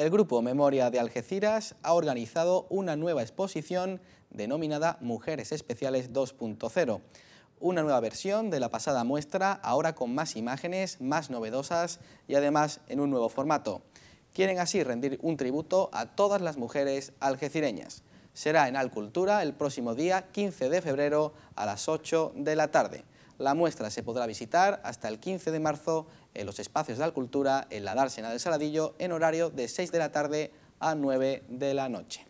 el Grupo Memoria de Algeciras ha organizado una nueva exposición denominada Mujeres Especiales 2.0, una nueva versión de la pasada muestra, ahora con más imágenes, más novedosas y además en un nuevo formato. Quieren así rendir un tributo a todas las mujeres algecireñas. Será en Alcultura el próximo día 15 de febrero a las 8 de la tarde. La muestra se podrá visitar hasta el 15 de marzo en los espacios de la cultura en la Dársena del Saladillo en horario de 6 de la tarde a 9 de la noche.